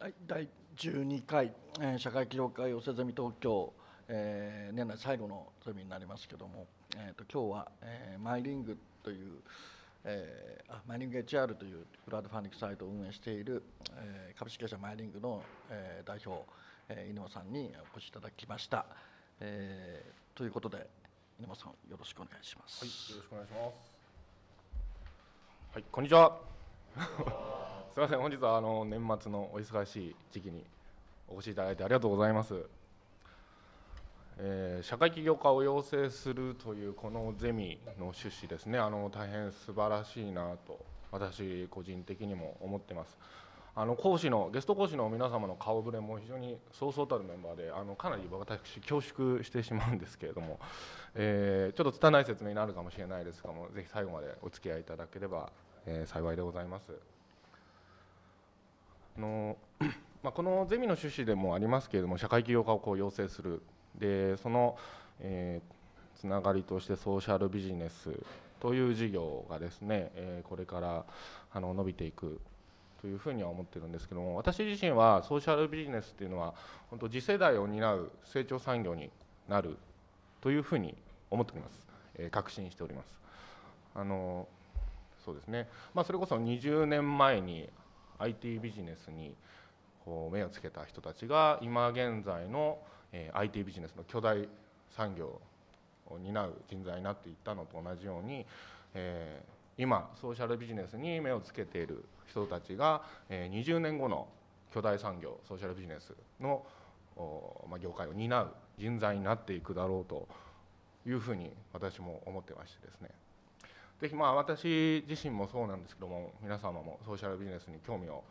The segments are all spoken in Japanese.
はい、第12回、えー、社会起業会寄せゼミ東京、えー、年内最後のゼミになりますけども、えーと、今日は、えー、マイリングという、えー、あマイリング HR というクラウドファンディングサイトを運営している、えー、株式会社マイリングの、えー、代表、えー、稲葉さんにお越しいただきました。えー、ということで犬葉さんよろしくお願いします。はい、よろしくお願いします。はい、こんにちは。すみません、本日はあの年末のお忙しい時期にお越しいただいてありがとうございます。えー、社会起業家を養成するというこのゼミの趣旨ですね、あの大変素晴らしいなと、私個人的にも思ってます。あの講師のゲスト講師の皆様の顔ぶれも非常にそうそうたるメンバーであのかなり私恐縮してしまうんですけれども、えー、ちょっと拙い説明になるかもしれないですがもぜひ最後までお付き合いいただければ、えー、幸いでございます。の まあ、このゼミの趣旨でもありますけれども社会起業家をこう養成するでその、えー、つながりとしてソーシャルビジネスという事業がですね、えー、これからあの伸びていくというふうには思ってるんですけども私自身はソーシャルビジネスっていうのは本当次世代を担う成長産業になるというふうに思っております、えー、確信しております。あのそうですねまあ、それこそ20年前に IT ビジネスにこう目をつけた人たちが今現在の、IT ビジネスの巨大産業を担う人材になっていったのと同じように、え今ソーシャルビジネスに目をつけている人たちが、え20年後の巨大産業ソーシャルビジネスの、ま業界を担う人材になっていくだろうというふうに私も思ってましてですね。ぜひまあ私自身もそうなんですけども皆様もソーシャルビジネスに興味を、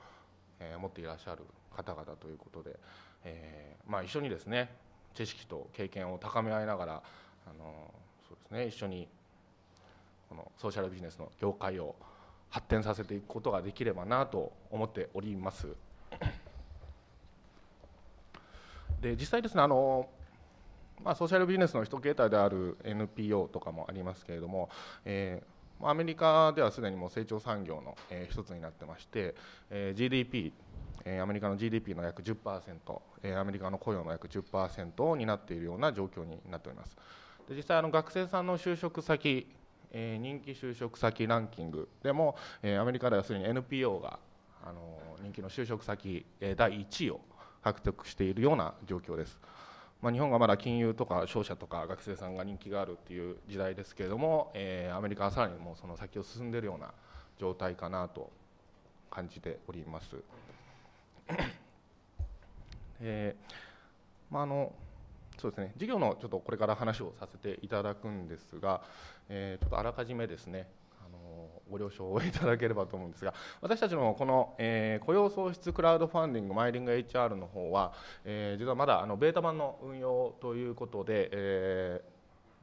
えー、持っていらっしゃる方々ということで、えー、まあ、一緒にですね知識と経験を高め合いながらあのそうですね一緒にこのソーシャルビジネスの業界を発展させていくことができればなと思っております。で実際ですねあのまあ、ソーシャルビジネスの一形態である NPO とかもありますけれども、えー、アメリカではすでにもう成長産業の、え一つになってまして、え GDP アメリカの GDP の約10%、アメリカの雇用の約10%を担っているような状況になっております。で実際あの学生さんの就職先、え人気就職先ランキングでも、えアメリカではすでに NPO があの人気の就職先、え第1位を獲得しているような状況です。まあ、日本がまだ金融とか商社とか学生さんが人気があるっていう時代ですけれども、えー、アメリカはさらにもうその先を進んでいるような状態かなと感じております。えーまあ、あのそうですね、事業のちょっとこれから話をさせていただくんですが、えー、ちょっとあらかじめですね、ご了承をいただければと思うんですが 私たちのこの、えー、雇用創出クラウドファンディングマイリング HR の方は、えー、実はまだあのベータ版の運用ということで、え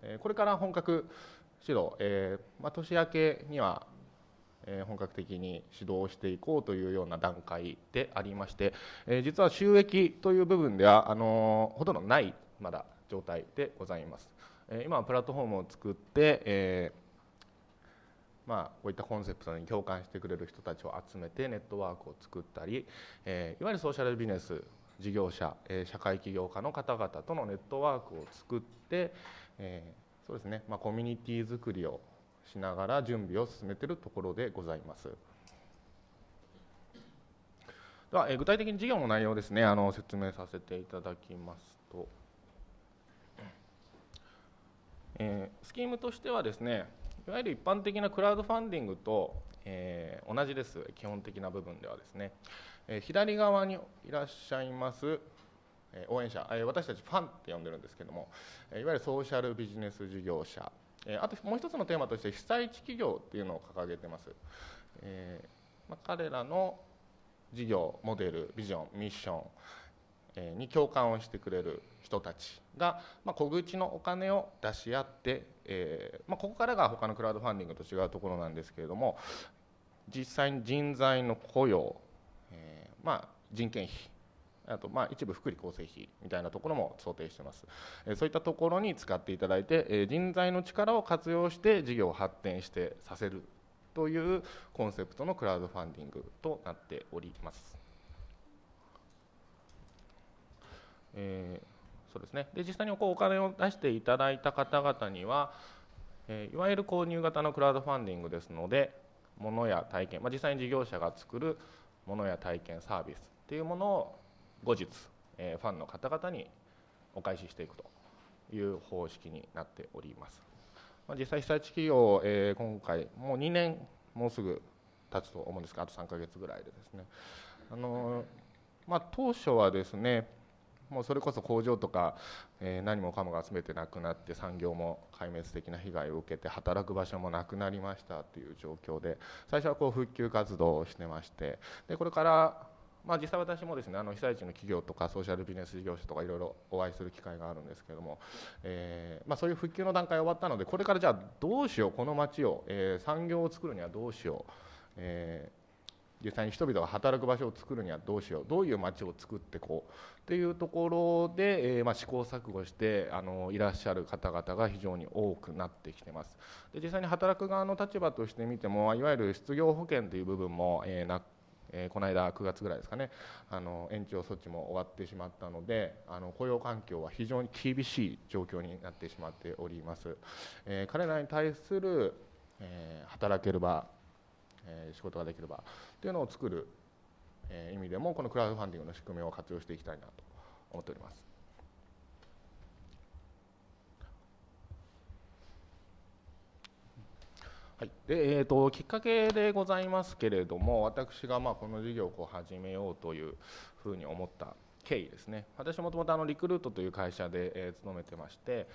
ー、これから本格指導、えーまあ、年明けには本格的に指導していこうというような段階でありまして、えー、実は収益という部分ではあのほとんどないまだ状態でございます。えー、今はプラットフォームを作って、えーまあ、こういったコンセプトに共感してくれる人たちを集めてネットワークを作ったり、えー、いわゆるソーシャルビジネス事業者、えー、社会起業家の方々とのネットワークを作って、えー、そうですね、まあ、コミュニティ作りをしながら準備を進めているところでございます。では、えー、具体的に事業の内容ですねあの説明させていただきますと、えー、スキームとしてはですねいわゆる一般的なクラウドファンディングと、えー、同じです基本的な部分ではですね、えー、左側にいらっしゃいます、えー、応援者、え私たちファンって呼んでるんですけども、えいわゆるソーシャルビジネス事業者、えあともう一つのテーマとして被災地企業っていうのを掲げてます、えまあ、彼らの事業モデルビジョンミッションに共感をしてくれる人たちが、まあ、小口のお金を出し合って、えー、まあ、ここからが他のクラウドファンディングと違うところなんですけれども実際に人材の雇用、えー、まあ、人件費あとまあ一部福利厚生費みたいなところも想定してます、えそういったところに使っていただいて、え人材の力を活用して事業を発展してさせるというコンセプトのクラウドファンディングとなっております。えー、そうですねで実際にこうお金を出していただいた方々には、えー、いわゆる購入型のクラウドファンディングですので物や体験、まあ、実際に事業者が作るものや体験サービスっていうものを後日、えー、ファンの方々にお返ししていくという方式になっております、まあ、実際被災地企業、えー、今回もう2年もうすぐ経つと思うんですがあと3か月ぐらいでですねあの、まあ、当初はですねもうそれこそ工場とか、えー、何もかもが全てなくなって産業も壊滅的な被害を受けて働く場所もなくなりましたという状況で最初はこう復旧活動をしてましてでこれからまあ、実際私もですねあの被災地の企業とかソーシャルビジネス事業者とかいろいろお会いする機会があるんですけども、えーまあ、そういう復旧の段階が終わったのでこれからじゃあどうしようこの町を、えー、産業を作るにはどうしよう、えー実際に人々が働く場所を作るにはどうしようどういう街を作っていこうっていうところで、えー、まあ、試行錯誤してあのいらっしゃる方々が非常に多くなってきてますで実際に働く側の立場としてみてもいわゆる失業保険という部分も、えー、なえー、この間9月ぐらいですかねあの延長措置も終わってしまったのであの雇用環境は非常に厳しい状況になってしまっております、えー、彼らに対する、えー、働ける場え仕事ができればというのを作る、え意味でもこのクラウドファンディングの仕組みを活用していきたいなと思っております。はいでえーと、ときっかけでございますけれども私がまあこの事業をこう始めようというふうに思った経緯ですね私もともとリクルートという会社で、えー、勤めてまして、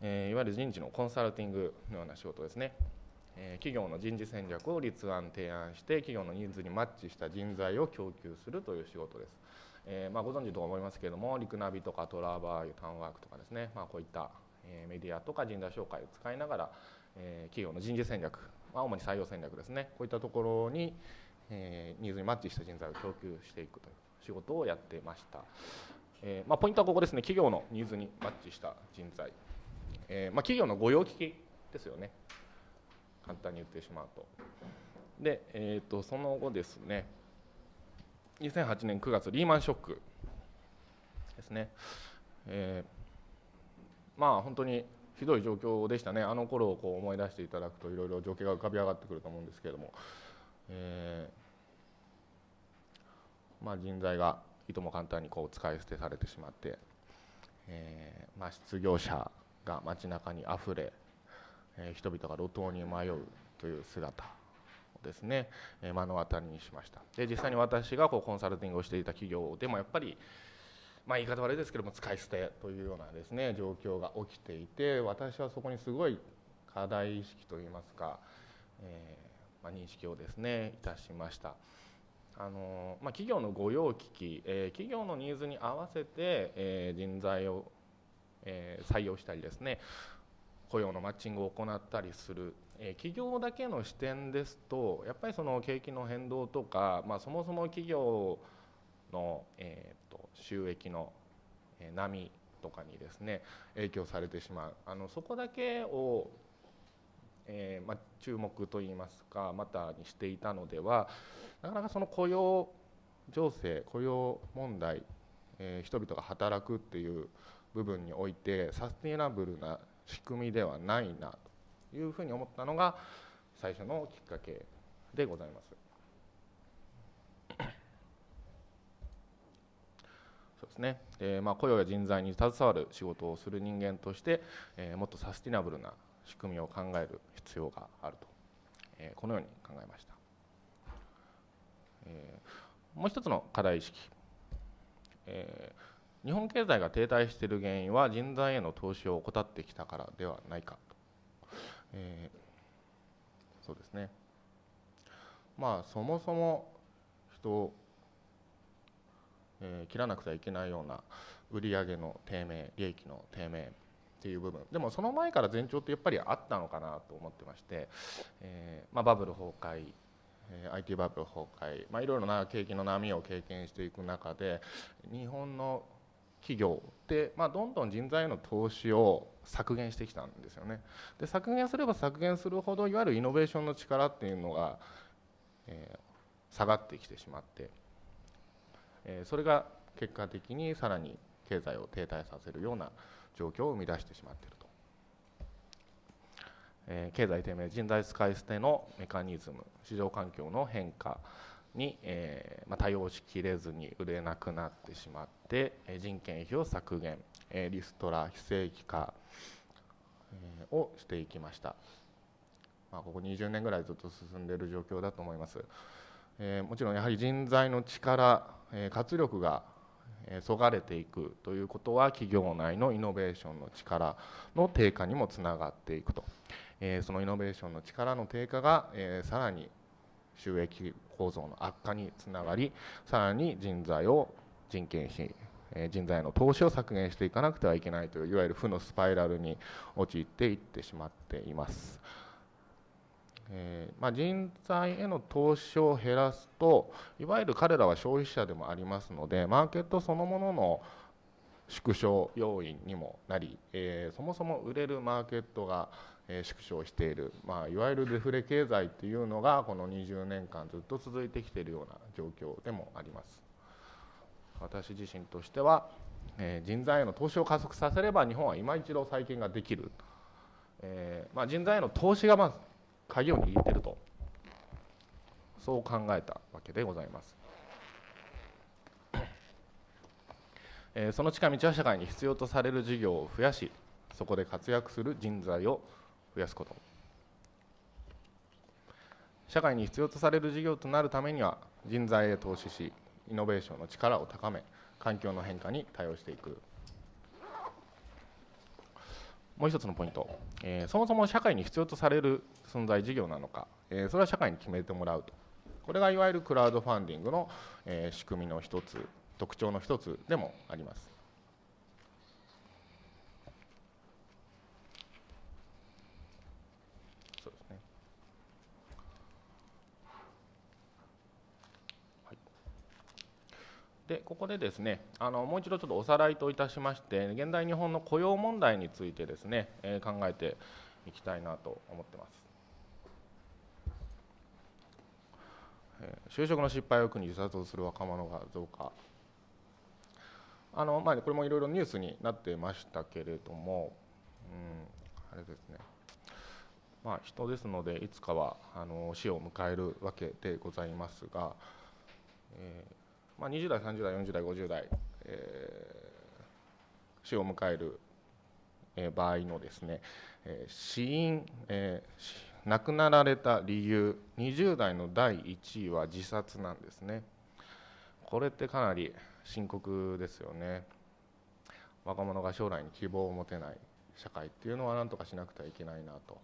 えー、いわゆる人事のコンサルティングのような仕事ですねえ企業の人事戦略を立案提案して企業のニーズにマッチした人材を供給するという仕事です。えー、まあ、ご存知と思いますけれどもリクナビとかトラバーユタウンワークとかですね、まあ、こういった、えメディアとか人材紹介を使いながら、え企業の人事戦略、まあ、主に採用戦略ですねこういったところに、えニーズにマッチした人材を供給していくという仕事をやってました、えー、まポイントはここですね企業のニーズにマッチした人材、えま企業の御用聞きですよね簡単に言ってしまうと。で、えーと、その後ですね2008年9月リーマンショックですね、えー、まあ本当にひどい状況でしたねあの頃をこう思い出していただくといろいろ情景が浮かび上がってくると思うんですけれども、えー、まあ、人材がいとも簡単にこう使い捨てされてしまって、えー、まあ、失業者が街中にあふれえ人々が路頭に迷うという姿ですね、え目の当たりにしましたで実際に私がこうコンサルティングをしていた企業でもやっぱり、まあ、言い方悪いですけども使い捨てというようなですね状況が起きていて私はそこにすごい課題意識といいますか、えー、まあ、認識をですねいたしました。あのまあ、企業の御用聞き、えー、企業のニーズに合わせて、えー、人材を、え採用したりですね雇用のマッチングを行ったりする、え企業だけの視点ですとやっぱりその景気の変動とか、まあ、そもそも企業の、えーと、収益の波とかにですね影響されてしまうあのそこだけを、えー、まあ、注目といいますかまたにしていたのではなかなかその雇用情勢雇用問題、えー、人々が働くっていう部分においてサスティナブルな仕組みではないなというふうに思ったのが最初のきっかけでございます。そうですねでまあ、雇用や人材に携わる仕事をする人間として、えー、もっとサスティナブルな仕組みを考える必要があると、えー、このように考えました、えー、もう一つの課題意識、えー日本経済が停滞している原因は人材への投資を怠ってきたからではないかと、えー、そうですねまあそもそも人を、えー、切らなくちゃいけないような売上の低迷利益の低迷っていう部分でもその前から前兆ってやっぱりあったのかなと思ってまして、えーまあ、バブル崩壊 IT バブル崩壊、まあ、いろいろな景気の波を経験していく中で日本の企業で、まあ、どんどん人材への投資を削減してきたんですよねで削減すれば削減するほどいわゆるイノベーションの力っていうのが、えー、下がってきてしまって、えー、それが結果的にさらに経済を停滞させるような状況を生み出してしまっていると、えー、経済低迷人材使い捨てのメカニズム市場環境の変化に、えーまあ、対応しきれずに売れなくなってしまっで人件費を削減リストラ非正規化をしていきました、まあ、ここ20年ぐらいずっと進んでいる状況だと思いますもちろんやはり人材の力活力がそがれていくということは企業内のイノベーションの力の低下にもつながっていくとそのイノベーションの力の低下がさらに収益構造の悪化につながりさらに人材を人件費え人材の投資を削減していかなくてはいけないといういわゆる負のスパイラルに陥っていってしまっています。えー、まあ、人材への投資を減らすといわゆる彼らは消費者でもありますのでマーケットそのものの縮小要因にもなり、えー、そもそも売れるマーケットが、えー、縮小している、まあ、いわゆるデフレ経済というのがこの20年間ずっと続いてきているような状況でもあります。私自身としては、えー、人材への投資を加速させれば日本は今一度再建ができる、えーまあ、人材への投資がまず鍵を握っているとそう考えたわけでございます。えー、その近道は社会に必要とされる事業を増やしそこで活躍する人材を増やすこと社会に必要とされる事業となるためには人材へ投資しイノベーションの力を高め環境の変化に対応していくもう一つのポイント、えー、そもそも社会に必要とされる存在事業なのか、えー、それは社会に決めてもらうとこれがいわゆるクラウドファンディングの、えー、仕組みの一つ特徴の一つでもありますでここでですねあのもう一度ちょっとおさらいといたしまして現代日本の雇用問題についてですね、えー、考えていきたいなと思ってます。就職の失敗を苦に自殺をする若者が増加あの、まあ、これもいろいろニュースになってましたけれども、うん、あれですね、まあ、人ですのでいつかはあの死を迎えるわけでございますが、えーまあ、20代30代40代50代、えー、死を迎える、えー、場合のですね、えー、死因、えー、亡くなられた理由20代の第1位は自殺なんですねこれってかなり深刻ですよね若者が将来に希望を持てない社会っていうのは何とかしなくてはいけないなと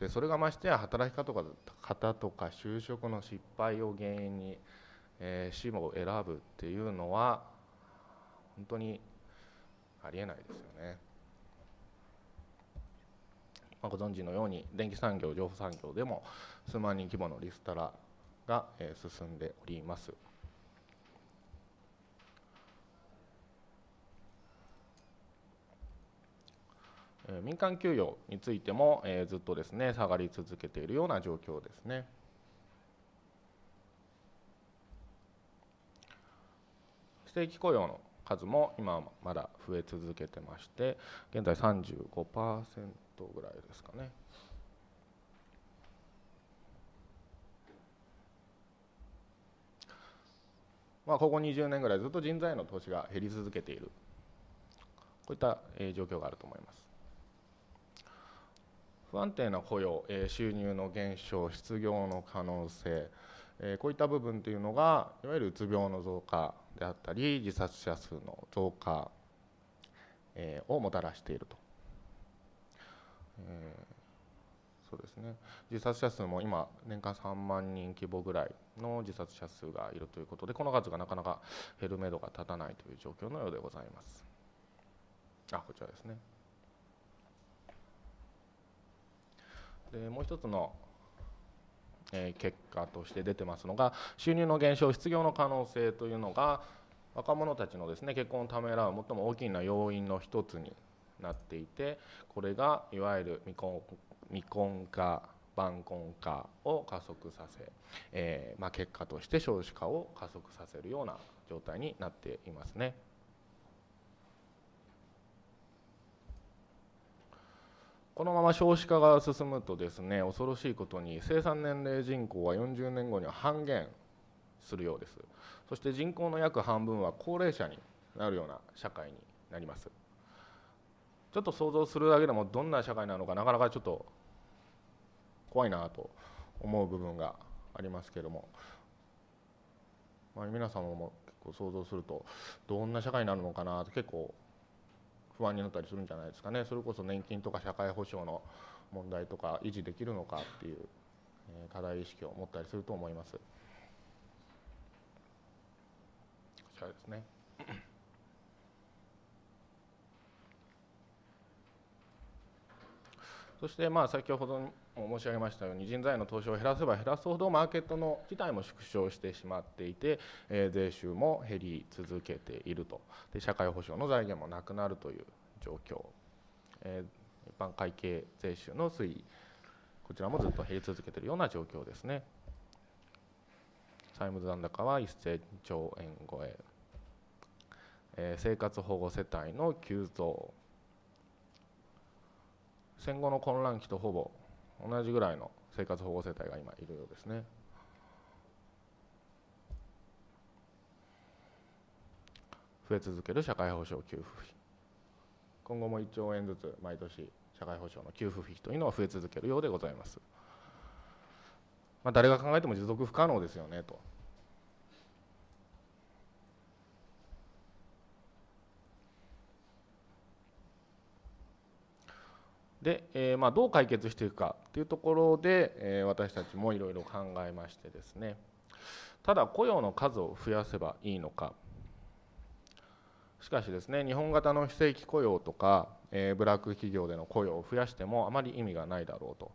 でそれがましてや働き方とか就職の失敗を原因にえー、死を選ぶっていうのは本当にありえないですよね。まあ、ご存知のように電気産業情報産業でも数万人規模のリストラが、えー、進んでおります。民間給与についても、えー、ずっとですね下がり続けているような状況ですね。非正規雇用の数も今まだ増え続けてまして現在35%ぐらいですかね。まあ、ここ20年ぐらいずっと人材への投資が減り続けているこういった状況があると思います。不安定な雇用、収入の減少、失業の可能性、えこういった部分というのがいわゆるうつ病の増加であったり自殺者数の増加、えをもたらしていると、えそうですね自殺者数も今年間3万人規模ぐらいの自殺者数がいるということでこの数がなかなか減るめどが立たないという状況のようでございます。あこちらですねでもう一つのえ結果として出てますのが収入の減少失業の可能性というのが若者たちのですね結婚をためらう最も大きな要因の一つになっていてこれがいわゆる未婚未婚化晩婚化を加速させ、えー、まあ、結果として少子化を加速させるような状態になっていますね。このまま少子化が進むとですね恐ろしいことに生産年齢人口は40年後には半減するようですそして人口の約半分は高齢者になるような社会になりますちょっと想像するだけでもどんな社会なのかなかなかちょっと怖いなと思う部分がありますけれども、まあ、皆様も結構想像するとどんな社会になるのかなと結構不安になったりするんじゃないですかねそれこそ年金とか社会保障の問題とか維持できるのかっていう課題意識を持ったりすると思います。こちらですねそしてまあ先ほど申し上げましたように人材の投資を減らせば減らすほどマーケットの自体も縮小してしまっていて、え税収も減り続けているとで社会保障の財源もなくなるという状況、え一般会計税収の推移こちらもずっと減り続けているような状況ですね債務残高は1000兆円超ええ生活保護世帯の急増戦後の混乱期とほぼ同じぐらいの生活保護世帯が今いるようですね。増え続ける社会保障給付費今後も1兆円ずつ毎年社会保障の給付費というのは増え続けるようでございます、まあ、誰が考えても持続不可能ですよねとで、えー、まあ、どう解決していくかというところで、えー、私たちもいろいろ考えましてですねただ雇用の数を増やせばいいのかしかしですね日本型の非正規雇用とか、えー、ブラック企業での雇用を増やしてもあまり意味がないだろうと。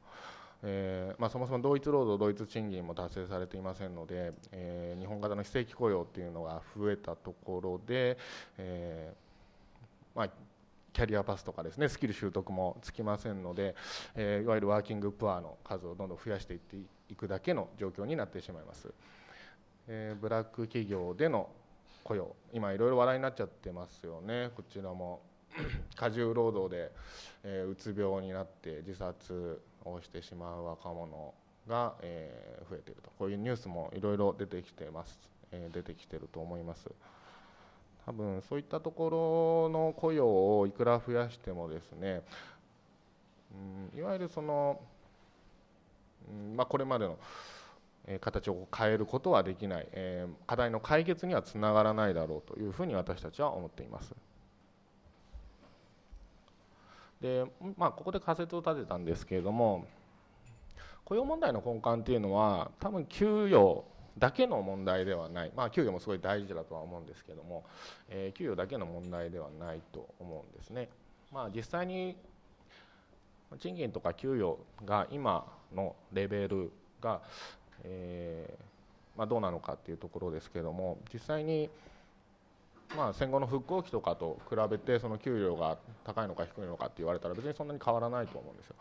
えーまあ、そもそも同一労働同一賃金も達成されていませんので、えー、日本型の非正規雇用というのが増えたところで、えーまあ、キャリアパスとかですねスキル習得もつきませんので、えー、いわゆるワーキングプアの数をどんどん増やしていっていくだけの状況になってしまいます。えー、ブラック企業での雇用今いろいろ話題になっちゃってますよねこちらも 過重労働で、えー、うつ病になって自殺をしてしまう若者が、えー、増えているとこういうニュースもいろいろ出てきてます、えー、出てきてると思います。多分そういったところの雇用をいくら増やしてもですね、うん、いわゆるその、うんまあ、これまでの形を変えることはできない、えー、課題の解決にはつながらないだろうというふうに私たちは思っています。でまあ、ここで仮説を立てたんですけれども雇用問題の根幹というのは多分給与だけの問題ではない、まあ、給与もすごい大事だとは思うんですけども、えー、給与だけの問題ではないと思うんですね。まあ、実際に賃金とか給与が今のレベルが、えー、まあ、どうなのかっていうところですけども実際に、まあ、戦後の復興期とかと比べてその給料が高いのか低いのかって言われたら別にそんなに変わらないと思うんですよ。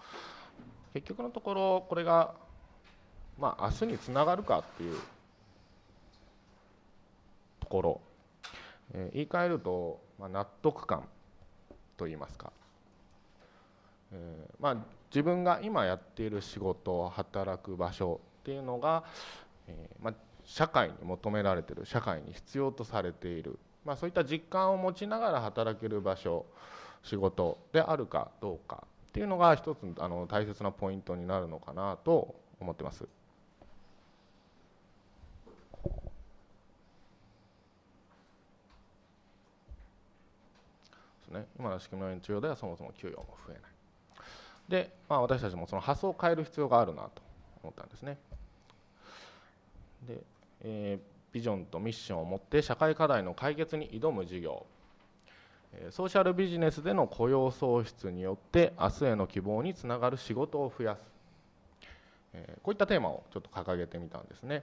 結局のところこれが、まあ、明日につながるかっていうろ、えー、言い換えると、まあ、納得感と言いますか、えー、まあ、自分が今やっている仕事働く場所っていうのが、えー、まあ、社会に求められてる社会に必要とされている、まあ、そういった実感を持ちながら働ける場所仕事であるかどうかっていうのが一つあの大切なポイントになるのかなと思ってます。ね今の仕組みの延長ではそもそも給与も増えないで、まあ、私たちもその発想を変える必要があるなと思ったんですねで、えー、ビジョンとミッションを持って社会課題の解決に挑む事業ソーシャルビジネスでの雇用創出によって明日への希望につながる仕事を増やすこういったテーマをちょっと掲げてみたんですね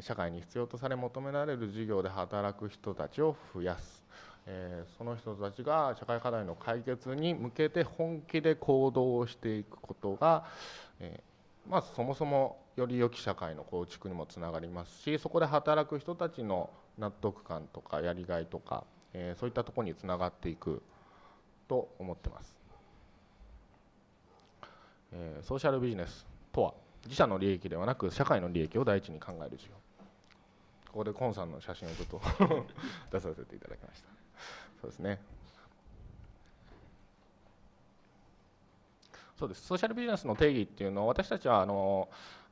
社会に必要とされ求められる事業で働く人たちを増やすえその人たちが社会課題の解決に向けて本気で行動をしていくことが、えー、まあ、そもそもより良き社会の構築にもつながりますしそこで働く人たちの納得感とかやりがいとか、えー、そういったとこにつながっていくと思ってます、えソーシャルビジネスとは自社の利益ではなく社会の利益を第一に考える事業ここでコンさんの写真をちょっと 出させていただきました。そうですね。そうです。ソーシャルビジネスの定義っていうのは私たちはあの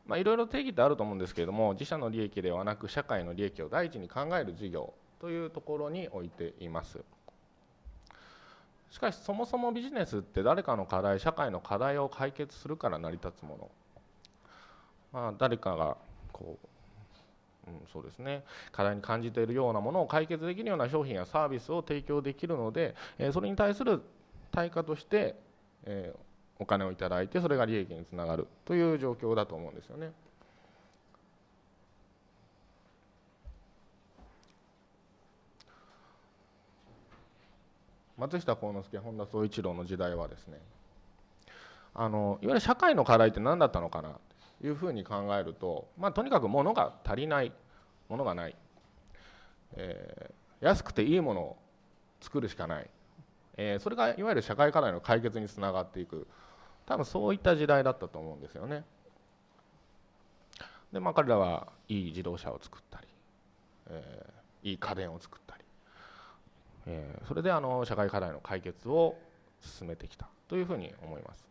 まあいろいろ定義ってあると思うんですけれども、自社の利益ではなく社会の利益を第一に考える事業というところに置いています。しかしそもそもビジネスって誰かの課題社会の課題を解決するから成り立つもの、まあ、誰かがこううん、そうですね課題に感じているようなものを解決できるような商品やサービスを提供できるので、えそれに対する対価として、えお金をいただいてそれが利益につながるという状況だと思うんですよね。松下幸之助本田宗一郎の時代はですねあのいわゆる社会の課題って何だったのかないうふうに考えると、まあ、とにかく物が足りない物がない、えー、安くていいものを作るしかない、えー、それがいわゆる社会課題の解決につながっていく多分そういった時代だったと思うんですよね。でまあ、彼らはいい自動車を作ったり、えー、いい家電を作ったり、えー、それであの社会課題の解決を進めてきたというふうに思います。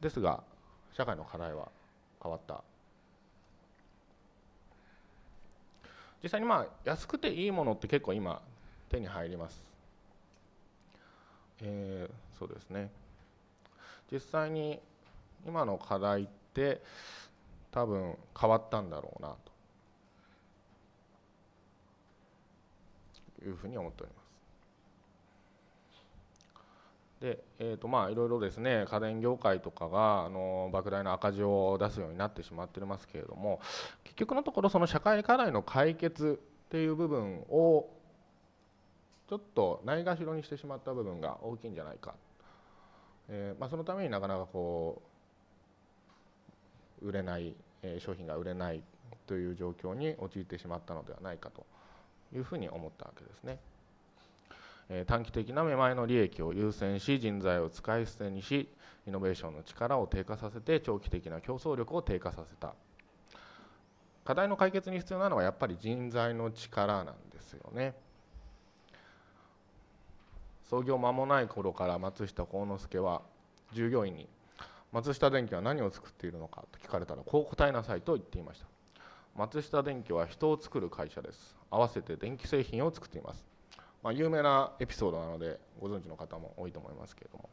ですが社会の課題は変わった実際にまあ安くていいものって結構今手に入りますえー、そうですね実際に今の課題って多分変わったんだろうなというふうに思っておりますでえーとまあ、いろいろですね家電業界とかがあの莫大な赤字を出すようになってしまってますけれども結局のところその社会課題の解決っていう部分をちょっとないがしろにしてしまった部分が大きいんじゃないか、えー、まあ、そのためになかなかこう売れない、えー、商品が売れないという状況に陥ってしまったのではないかというふうに思ったわけですね。え短期的なめまいの利益を優先し人材を使い捨てにしイノベーションの力を低下させて長期的な競争力を低下させた課題の解決に必要なのはやっぱり人材の力なんですよね創業間もない頃から松下幸之助は従業員に「松下電器は何を作っているのか?」と聞かれたらこう答えなさいと言っていました松下電器は人を作る会社です合わせて電気製品を作っていますまあ、有名なエピソードなのでご存知の方も多いと思いますけれども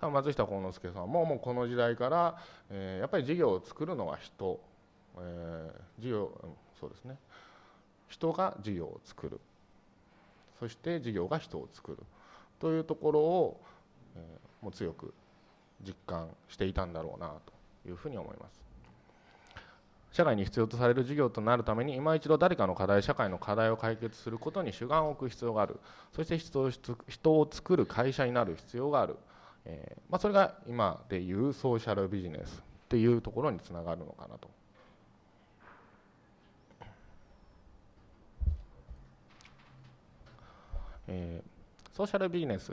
多分松下幸之助さんももうこの時代から、えー、やっぱり事業を作るのは人、えー、事業そうですね人が事業を作るそして事業が人を作るというところを、えー、もう強く実感していたんだろうなというふうに思います。社会に必要とされる事業となるために今一度誰かの課題社会の課題を解決することに主眼を置く必要があるそして人を作る会社になる必要がある、えー、まあ、それが今でいうソーシャルビジネスっていうところにつながるのかなと。えー、ソーシャルビジネス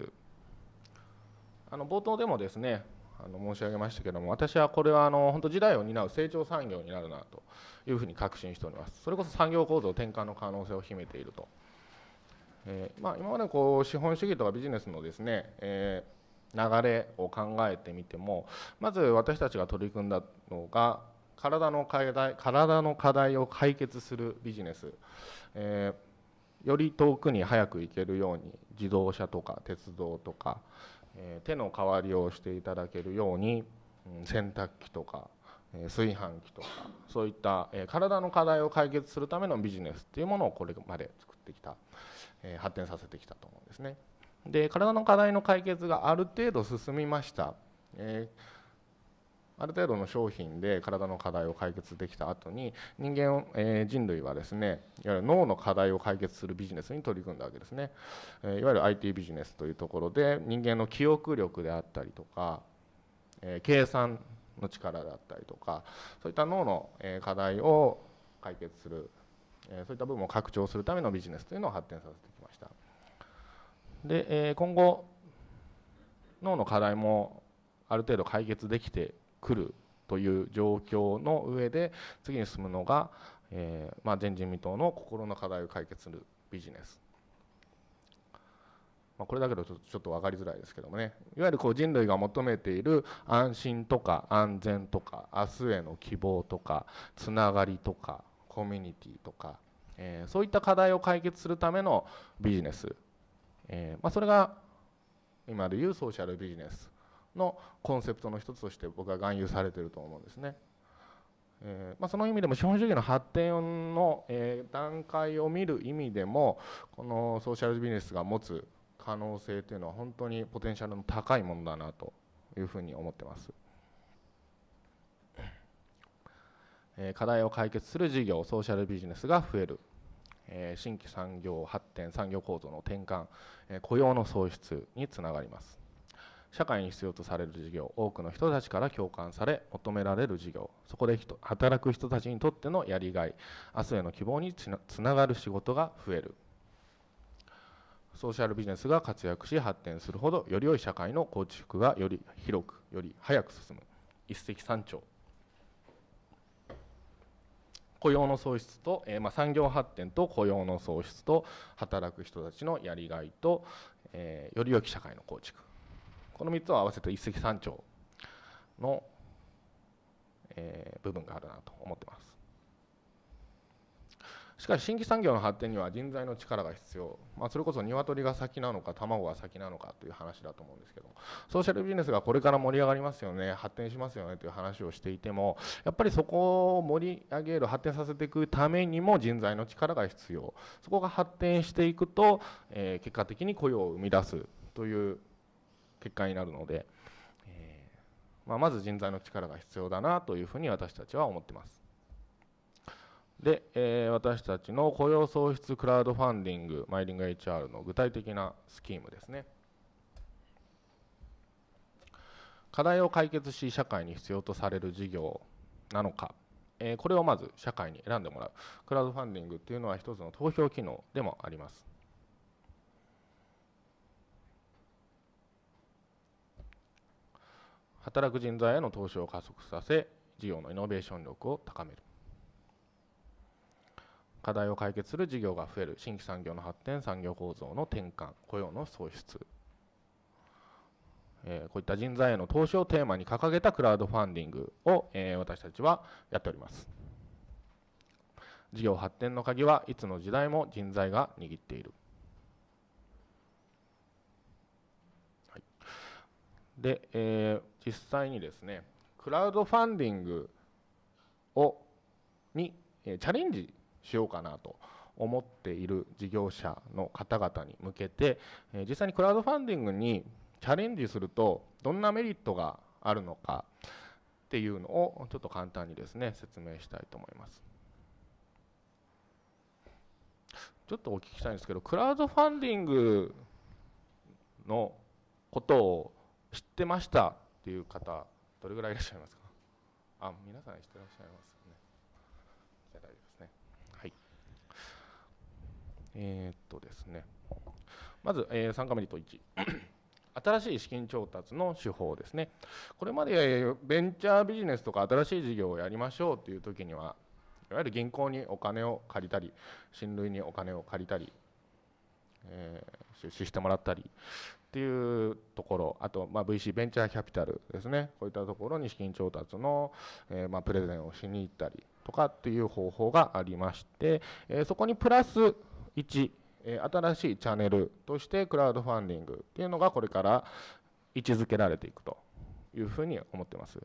あの冒頭でもですねあの申し上げましたけども私はこれはあの本当時代を担う成長産業になるなというふうに確信しておりますそれこそ産業構造転換の可能性を秘めていると、えー、まあ、今までこう資本主義とかビジネスのですね、えー、流れを考えてみてもまず私たちが取り組んだのが体の課題体の課題を解決するビジネス、えー、より遠くに早く行けるように自動車とか鉄道とか、え手の代わりをしていただけるように洗濯機とか炊飯器とかそういった体の課題を解決するためのビジネスっていうものをこれまで作ってきた発展させてきたと思うんですね。で体の課題の解決がある程度進みました。えーある程度の商品で体の課題を解決できた後に人間、えー、人類はですねいわゆる脳の課題を解決するビジネスに取り組んだわけですね、えいわゆる IT ビジネスというところで人間の記憶力であったりとか、え計算の力だったりとかそういった脳の課題を解決するそういった部分を拡張するためのビジネスというのを発展させてきましたで今後脳の課題もある程度解決できて来るという状況の上で次に進むのが、えー、まあ、前人未到の心の課題を解決するビジネス。まあ、これだけどちょっと分かりづらいですけどもねいわゆるこう人類が求めている安心とか安全とか明日への希望とかつながりとかコミュニティとか、えー、そういった課題を解決するためのビジネス、えー、まあ、それが今でいうソーシャルビジネスのコンセプトの一つとして僕は含有されていると思うんですね。えーまあ、その意味でも資本主義の発展の、えー、段階を見る意味でもこのソーシャルビジネスが持つ可能性というのは本当にポテンシャルの高いものだなというふうに思ってます。えー、課題を解決する事業ソーシャルビジネスが増える、えー、新規産業発展産業構造の転換、えー、雇用の創出につながります。社会に必要とされる事業多くの人たちから共感され求められる事業そこで働く人たちにとってのやりがい明日への希望につながる仕事が増えるソーシャルビジネスが活躍し発展するほどより良い社会の構築がより広くより早く進む一石三鳥雇用の創出と、えー、まあ、産業発展と雇用の創出と働く人たちのやりがいと、えー、より良き社会の構築この3つを合わせて一石三鳥の、えー、部分があるなと思ってます。しかし新規産業の発展には人材の力が必要、まあ、それこそ鶏が先なのか卵が先なのかという話だと思うんですけどソーシャルビジネスがこれから盛り上がりますよね発展しますよねという話をしていてもやっぱりそこを盛り上げる発展させていくためにも人材の力が必要そこが発展していくと、えー、結果的に雇用を生み出すという結果になるので、えー、まあ、まず人材の力が必要だなというふうに私たちは思ってます。で、えー、私たちの雇用創出クラウドファンディング、マイリング HR の具体的なスキームですね。課題を解決し、社会に必要とされる事業なのか、えー、これをまず社会に選んでもらう。クラウドファンディングっていうのは一つの投票機能でもあります。働く人材への投資を加速させ事業のイノベーション力を高める課題を解決する事業が増える新規産業の発展産業構造の転換雇用の創出えこういった人材への投資をテーマに掲げたクラウドファンディングを、え私たちはやっております事業発展の鍵はいつの時代も人材が握っているで、えー、実際にですねクラウドファンディングをに、えー、チャレンジしようかなと思っている事業者の方々に向けて、えー、実際にクラウドファンディングにチャレンジするとどんなメリットがあるのかっていうのをちょっと簡単にですね説明したいと思いますちょっとお聞きしたいんですけどクラウドファンディングのことを知ってましたっていう方どれぐらいいらっしゃいますかあ皆さん知ってらっしゃいますねじゃ大丈夫ですねはいえー、っとですねまず、えー、参加メリット1新しい資金調達の手法ですねこれまでベンチャービジネスとか新しい事業をやりましょうという時にはいわゆる銀行にお金を借りたり親類にお金を借りたり、えー、出資してもらったりっていうところあと、ま VC ベンチャーキャピタルですねこういったところに資金調達の、えまプレゼンをしに行ったりとかっていう方法がありまして、えそこにプラス1、え新しいチャンネルとしてクラウドファンディングっていうのがこれから位置づけられていくというふうに思ってます。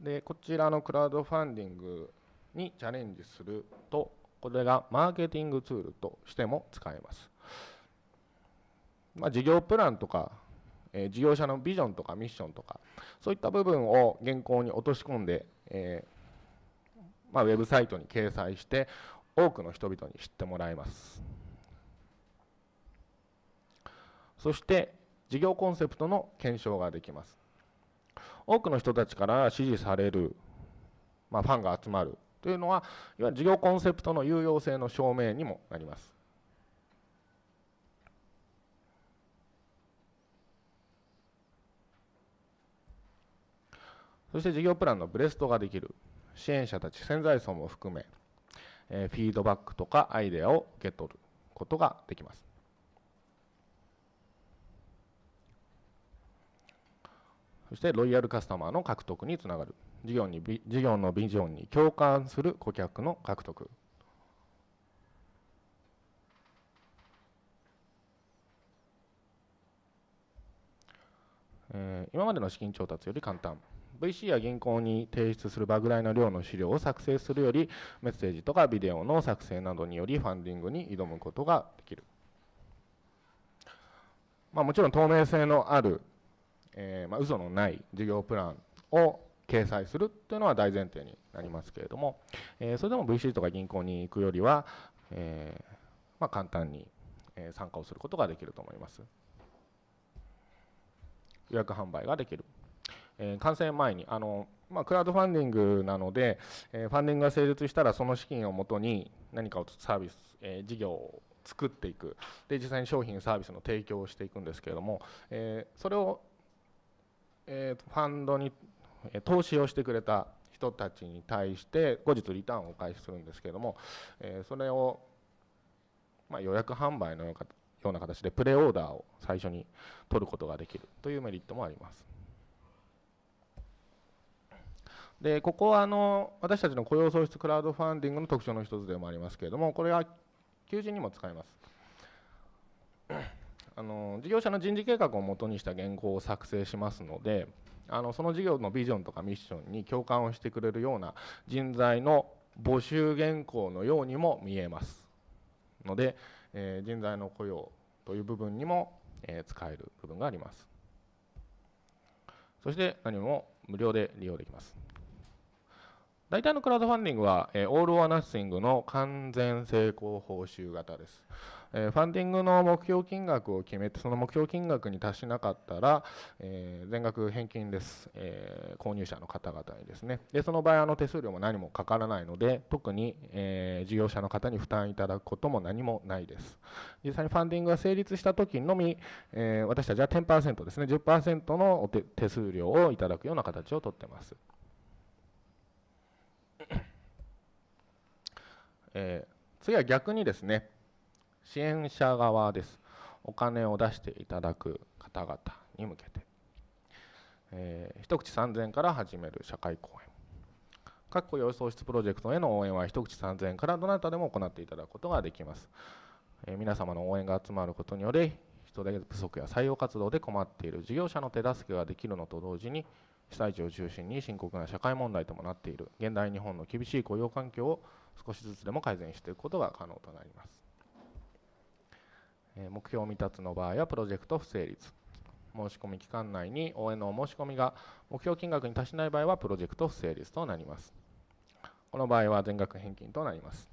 でこちらのクラウドファンディングにチャレンジするとこれがマーケティングツールとしても使えます。まあ、事業プランとか、えー、事業者のビジョンとかミッションとか、そういった部分を原稿に落とし込んで、えー、まあ、ウェブサイトに掲載して、多くの人々に知ってもらいます。そして、事業コンセプトの検証ができます。多くの人たちから支持される、まあ、ファンが集まるというのは、いわゆる事業コンセプトの有用性の証明にもなります。そして事業プランのブレストができる支援者たち潜在層も含め、えフィードバックとかアイデアを受け取ることができます。そしてロイヤルカスタマーの獲得につながる。事業に事業のビジョンに共感する顧客の獲得え今までの資金調達より簡単 VC や銀行に提出する場ぐらいの量の資料を作成するよりメッセージとかビデオの作成などによりファンディングに挑むことができる、まあ、もちろん透明性のある、えーまあ嘘のない事業プランを掲載するというのは大前提になりますけれども、えそれでも VC とか銀行に行くよりは、えまあ、簡単に参加をすることができると思います。予約販売ができる。えー、完成前にあの、まあ、クラウドファンディングなので、えー、ファンディングが成立したらその資金をもとに何かをサービス、えー、事業を作っていくで実際に商品サービスの提供をしていくんですけれども、えそれを、えファンドに投資をしてくれた人たちに対して後日リターンをお返しするんですけれども、えそれを、ま予約販売のような形でプレオーダーを最初に取ることができるというメリットもあります。でここはあの私たちの雇用創出クラウドファンディングの特徴の一つでもありますけれどもこれは求人にも使えます。あの事業者の人事計画をもとにした原稿を作成しますのであのその事業のビジョンとかミッションに共感をしてくれるような人材の募集原稿のようにも見えますので、えー、人材の雇用という部分にも、えー、使える部分がありますそして何も無料で利用できます大体のクラウドファンディングは、えー、オール・オア・ナッシングの完全成功報酬型ですえー、ファンディングの目標金額を決めてその目標金額に達しなかったら、えー、全額返金です、えー、購入者の方々にですねでその場合あの手数料も何もかからないので特に、え事業者の方に負担いただくことも何もないです実際にファンディングが成立した時のみ、え私たちは10%ですね10%の手数料をいただくような形をとってますえー、次は逆にですね、支援者側ですお金を出していただく方々に向けて、えー、一口3000円から始める社会講演各雇予想室プロジェクトへの応援は一口3000円からどなたでも行っていただくことができます、えー、皆様の応援が集まることにより人手不足や採用活動で困っている事業者の手助けができるのと同時に被災地を中心に深刻な社会問題ともなっている現代日本の厳しい雇用環境を少しずつでも改善していくことが可能となります目標未達の場合はプロジェクト不成立申し込み期間内に応援の申し込みが目標金額に達しない場合はプロジェクト不成立となりますこの場合は全額返金となります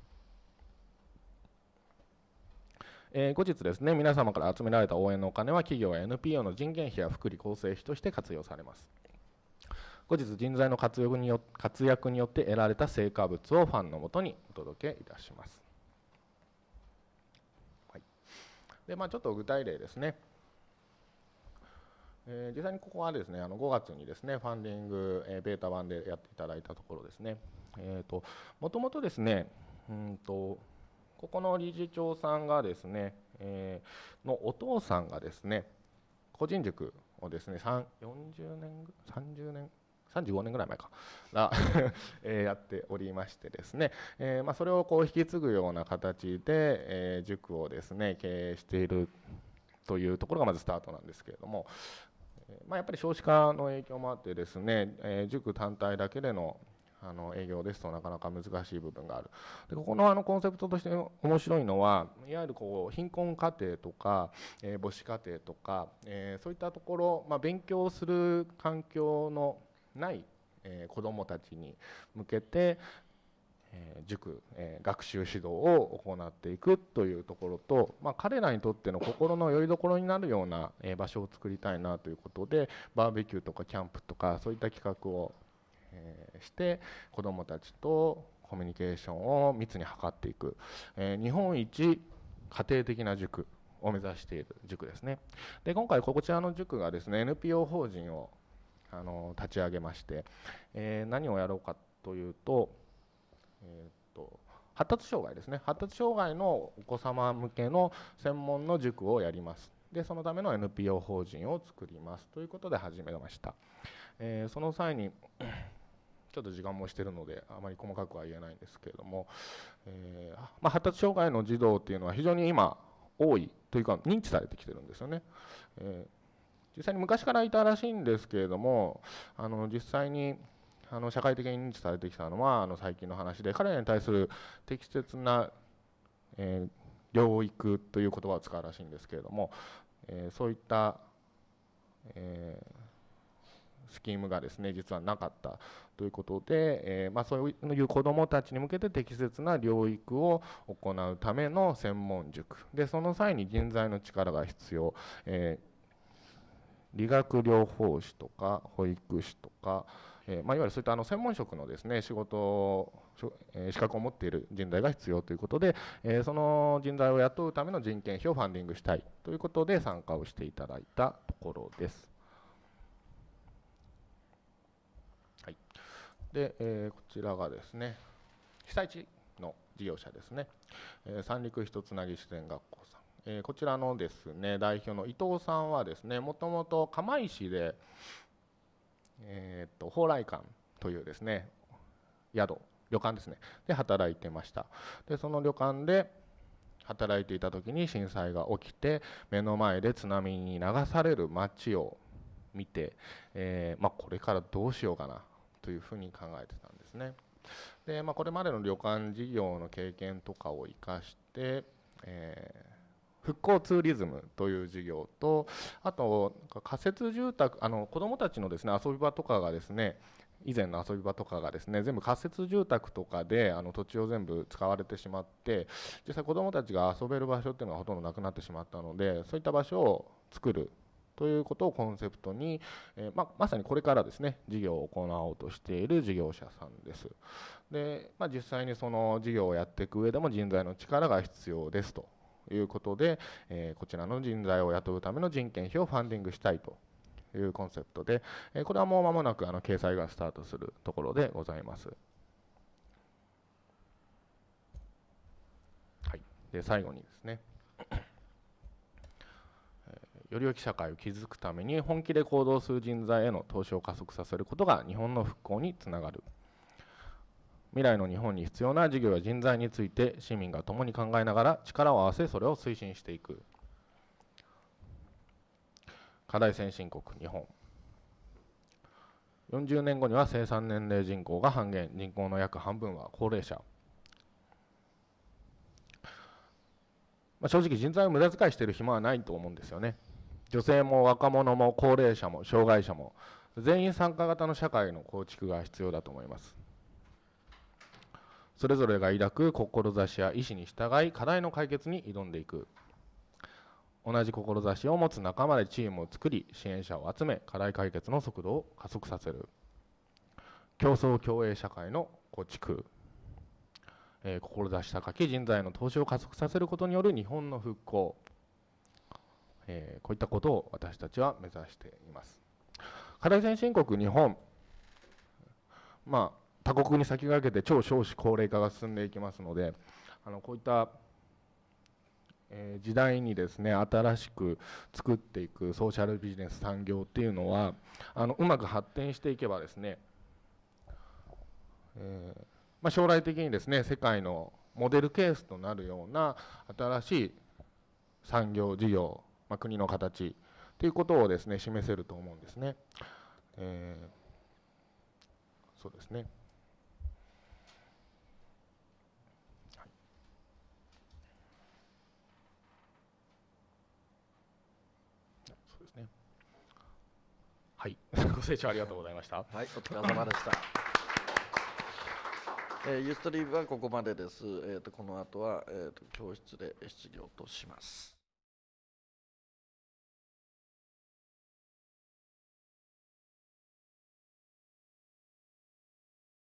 え後日ですね皆様から集められた応援のお金は企業や NPO の人件費や福利厚生費として活用されます後日人材の活躍によ活躍によって得られた成果物をファンのもとにお届けいたしますで、まあ、ちょっと具体例ですね。えー、実際にここはですねあの5月にですねファンディング、えー、ベータ版でやっていただいたところですね。えーと、もともとですねうんとここの理事長さんがですね、えー、のお父さんがですね個人塾をですね40年30年35年ぐらい前かが えやっておりましてですね、えー、まあ、それをこう引き継ぐような形で、えー、塾をですね経営しているというところがまずスタートなんですけれども、まあ、やっぱり少子化の影響もあってですね、えー、塾単体だけでのあの営業ですとなかなか難しい部分があるでここのあのコンセプトとして面白いのはいわゆるこう貧困家庭とか、えー、母子家庭とか、えー、そういったところ、まあ、勉強する環境のない、えー、子どもたちに向けて、えー、塾、えー、学習指導を行っていくというところと、まあ、彼らにとっての心のよりどころになるような、え場所を作りたいなということでバーベキューとかキャンプとかそういった企画を、えして子どもたちとコミュニケーションを密に図っていく、え日本一家庭的な塾を目指している塾ですね。で今回こちらの塾がですね NPO 法人をあの立ち上げまして、えー、何をやろうかというと,、えーと、と発達障害ですね発達障害のお子様向けの専門の塾をやりますでそのための NPO 法人を作りますということで始めました、えー、その際にちょっと時間もしてるのであまり細かくは言えないんですけれども、えー、まあ、発達障害の児童っていうのは非常に今多いというか認知されてきてるんですよね、えー実際に昔からいたらしいんですけれどもあの実際にあの社会的に認知されてきたのはあの最近の話で彼らに対する適切な、えー、療育という言葉を使うらしいんですけれども、えー、そういった、えー、スキームがですね実はなかったということで、えまあ、そういう子どもたちに向けて適切な療育を行うための専門塾でその際に人材の力が必要、えー理学療法士とか保育士とか、えー、まあ、いわゆるそういったあの専門職のですね仕事を資格を持っている人材が必要ということで、えー、その人材を雇うための人件費をファンディングしたいということで参加をしていただいたところです。はい、で、えー、こちらがですね被災地の事業者ですね、え三陸ひとつなぎ自然学校さんえー、こちらのですね代表の伊藤さんはですねもともと釜石で、えーと、蓬莱館というですね宿旅館ですねで働いてましたでその旅館で働いていた時に震災が起きて目の前で津波に流される町を見て、えー、まあ、これからどうしようかなというふうに考えてたんですねで、まあ、これまでの旅館事業の経験とかを生かして、えー復興ツーリズムという事業とあと仮設住宅あの子どもたちのです、ね、遊び場とかがですね以前の遊び場とかがですね全部仮設住宅とかであの土地を全部使われてしまって実際子どもたちが遊べる場所っていうのがほとんどなくなってしまったのでそういった場所を作るということをコンセプトに、えままさにこれからですね事業を行おうとしている事業者さんです。で、まあ、実際にその事業をやっていく上でも人材の力が必要ですということで、えこちらの人材を雇うための人件費をファンディングしたいというコンセプトで、えこれはもう間もなくあの掲載がスタートするところでございます。はい、で最後にですね。より良き社会を築くために本気で行動する人材への投資を加速させることが日本の復興につながる。未来の日本に必要な事業や人材について市民が共に考えながら力を合わせそれを推進していく課題先進国日本40年後には生産年齢人口が半減人口の約半分は高齢者まあ、正直人材を無駄遣いしてる暇はないと思うんですよね女性も若者も高齢者も障害者も全員参加型の社会の構築が必要だと思いますそれぞれが抱く志や意志に従い課題の解決に挑んでいく同じ志を持つ仲間でチームを作り支援者を集め課題解決の速度を加速させる競争競栄社会の構築、えー、志高き人材の投資を加速させることによる日本の復興、えー、こういったことを私たちは目指しています課題先進国日本まあ他国に先駆けて超少子高齢化が進んでいきますのであのこういった時代にですね新しく作っていくソーシャルビジネス産業っていうのはあのうまく発展していけばですね、えー、まあ、将来的にですね世界のモデルケースとなるような新しい産業事業、まあ、国の形ということをですね示せると思うんですね。えー、そうですねはい、ご清聴ありがとうございました。はい、お疲れ様でした。えー、ユーストリームはここまでです。えっ、ー、とこの後はえっ、ー、と教室で失業とします。